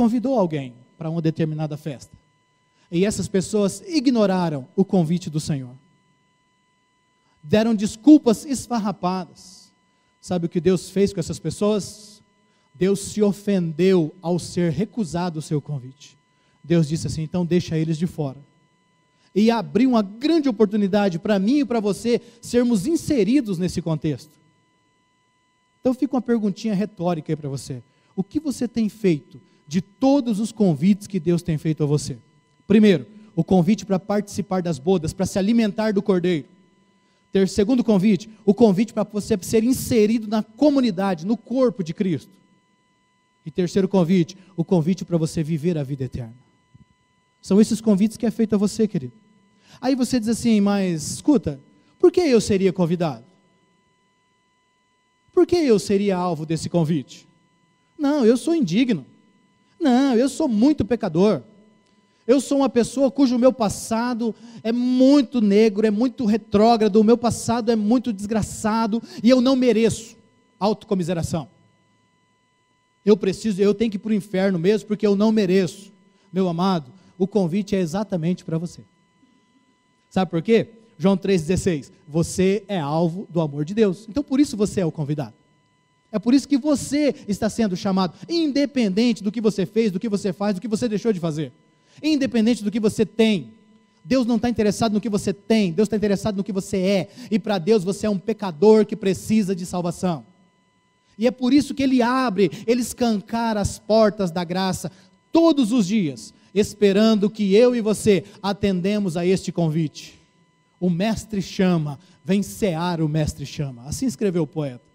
convidou alguém para uma determinada festa. E essas pessoas ignoraram o convite do Senhor. Deram desculpas esfarrapadas. Sabe o que Deus fez com essas pessoas? Deus se ofendeu ao ser recusado o seu convite. Deus disse assim: então deixa eles de fora. E abriu uma grande oportunidade para mim e para você sermos inseridos nesse contexto. Então fica uma perguntinha retórica aí para você. O que você tem feito de todos os convites que Deus tem feito a você. Primeiro, o convite para participar das bodas, para se alimentar do cordeiro. Ter segundo convite, o convite para você ser inserido na comunidade, no corpo de Cristo. E terceiro convite, o convite para você viver a vida eterna. São esses convites que é feito a você, querido. Aí você diz assim, mas escuta, por que eu seria convidado? Por que eu seria alvo desse convite? Não, eu sou indigno. Não, eu sou muito pecador. Eu sou uma pessoa cujo meu passado é muito negro, é muito retrógrado, o meu passado é muito desgraçado e eu não mereço autocomiseração. Eu preciso, eu tenho que ir para o inferno mesmo porque eu não mereço. Meu amado, o convite é exatamente para você. Sabe por quê? João 3,16: Você é alvo do amor de Deus. Então por isso você é o convidado. É por isso que você está sendo chamado, independente do que você fez, do que você faz, do que você deixou de fazer, independente do que você tem. Deus não está interessado no que você tem, Deus está interessado no que você é. E para Deus você é um pecador que precisa de salvação. E é por isso que Ele abre, Ele escancara as portas da graça todos os dias, esperando que eu e você atendemos a este convite. O Mestre chama, vem cear o Mestre chama. Assim escreveu o poeta.